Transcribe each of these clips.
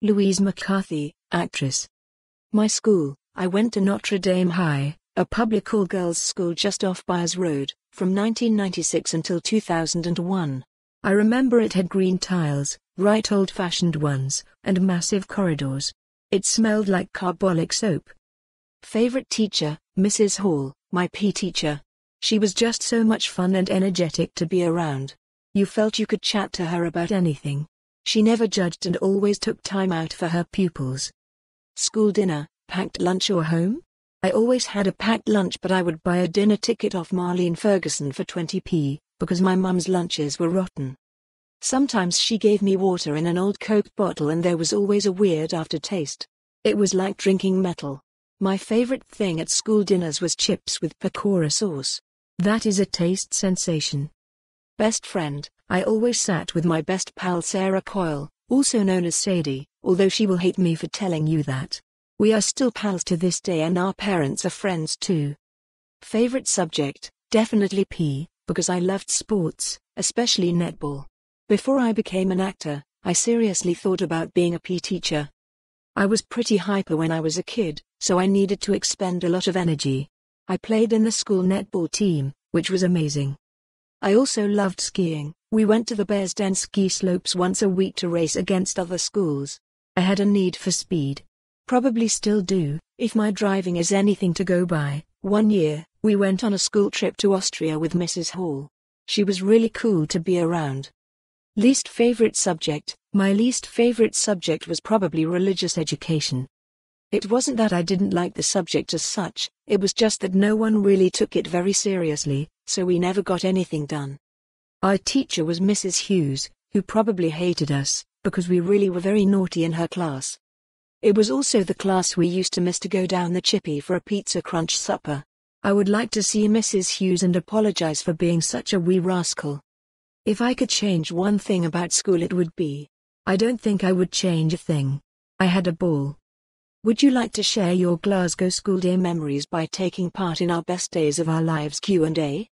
Louise McCarthy, actress. My school, I went to Notre Dame High, a public all girls school just off Byers Road, from 1996 until 2001. I remember it had green tiles, right, old fashioned ones, and massive corridors. It smelled like carbolic soap. Favorite teacher, Mrs. Hall, my P teacher, she was just so much fun and energetic to be around. You felt you could chat to her about anything. She never judged and always took time out for her pupils. School dinner, packed lunch or home? I always had a packed lunch but I would buy a dinner ticket off Marlene Ferguson for 20p, because my mum's lunches were rotten. Sometimes she gave me water in an old Coke bottle and there was always a weird aftertaste. It was like drinking metal. My favorite thing at school dinners was chips with pakora sauce. That is a taste sensation. Best friend, I always sat with my best pal Sarah Coyle, also known as Sadie, although she will hate me for telling you that. We are still pals to this day and our parents are friends too. Favorite subject, definitely P, because I loved sports, especially netball. Before I became an actor, I seriously thought about being a P teacher. I was pretty hyper when I was a kid, so I needed to expend a lot of energy. I played in the school netball team, which was amazing. I also loved skiing. We went to the Bears Den ski slopes once a week to race against other schools. I had a need for speed. Probably still do, if my driving is anything to go by. One year, we went on a school trip to Austria with Mrs. Hall. She was really cool to be around. Least favorite subject My least favorite subject was probably religious education. It wasn't that I didn't like the subject as such, it was just that no one really took it very seriously, so we never got anything done. Our teacher was Mrs. Hughes, who probably hated us, because we really were very naughty in her class. It was also the class we used to miss to go down the chippy for a pizza crunch supper. I would like to see Mrs. Hughes and apologize for being such a wee rascal. If I could change one thing about school, it would be. I don't think I would change a thing. I had a ball. Would you like to share your Glasgow School Day memories by taking part in our Best Days of Our Lives Q&A?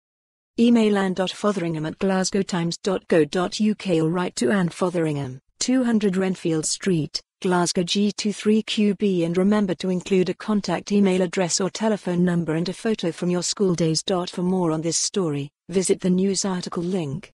Email anne.fotheringham at glasgowtimes.co.uk or write to Anne Fotheringham, 200 Renfield Street, Glasgow G23QB and remember to include a contact email address or telephone number and a photo from your school days. For more on this story, visit the news article link.